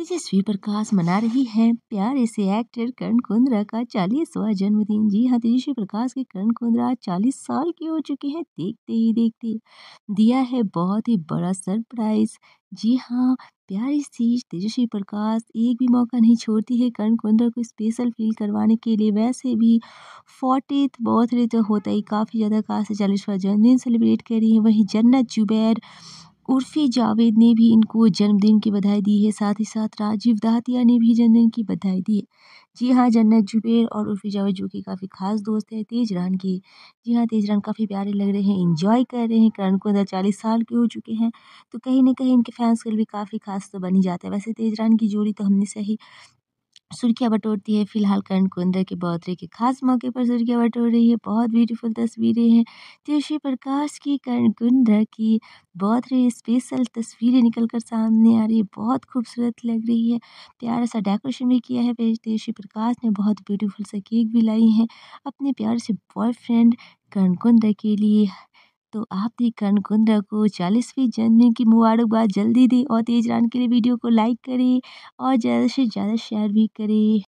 तेजस्वी प्रकाश मना रही है प्यारे से एक्टर कर्ण कुंद्रा का चालीसवा जन्मदिन जी हाँ तेजस्वी प्रकाश के कर्ण कुंद्रा चालीस साल के हो चुके हैं देखते ही देखते दिया है बहुत ही बड़ा सरप्राइज जी हाँ प्यारी सी तेजस्वी प्रकाश एक भी मौका नहीं छोड़ती है कर्ण कुंद्रा को स्पेशल फील करवाने के लिए वैसे भी फोर्टीथ बर्थडे तो होता ही काफ़ी ज़्यादा खास है चालीसवा जन्मदिन सेलिब्रेट कर रही है वहीं जन्नत जुबैर उर्फ़ी जावेद ने भी इनको जन्मदिन की बधाई दी है साथ ही साथ राजीव दाहतिया ने भी जन्मदिन की बधाई दी है जी हाँ जन्नत जुबेर और उर्फ़ी जावेद जो कि काफ़ी खास दोस्त हैं तेज रान के जी हाँ तेज रान काफ़ी प्यारे लग रहे हैं इंजॉय कर रहे हैं करण अंदर चालीस साल के हो चुके हैं तो कहीं ना कहीं इनके फैंस के लिए भी काफ़ी खास तो बनी जाता जाते हैं वैसे तेज रान की जोड़ी तो हमने सही सुर्खियाँ बटोरती है फ़िलहाल करण कौंदरा के बर्थडे के खास मौके पर सुर्खियाँ बटोर रही है बहुत ब्यूटीफुल तस्वीरें हैं तेजी प्रकाश की करण कौंदरा की बर्थडे स्पेशल तस्वीरें निकल कर सामने आ रही है बहुत खूबसूरत लग रही है प्यार सा डेकोरेशन भी किया है तेजी प्रकाश ने बहुत ब्यूटीफुल सा केक भी लाई है अपने प्यार से बॉयफ्रेंड करण कौंदरा के लिए तो भी कर्ण कुंद्रा को चालीसवीं जन्मदिन की मुबारकबाद जल्दी दें और तेज रान के लिए वीडियो को लाइक करें और ज़्यादा से ज़्यादा शेयर भी करें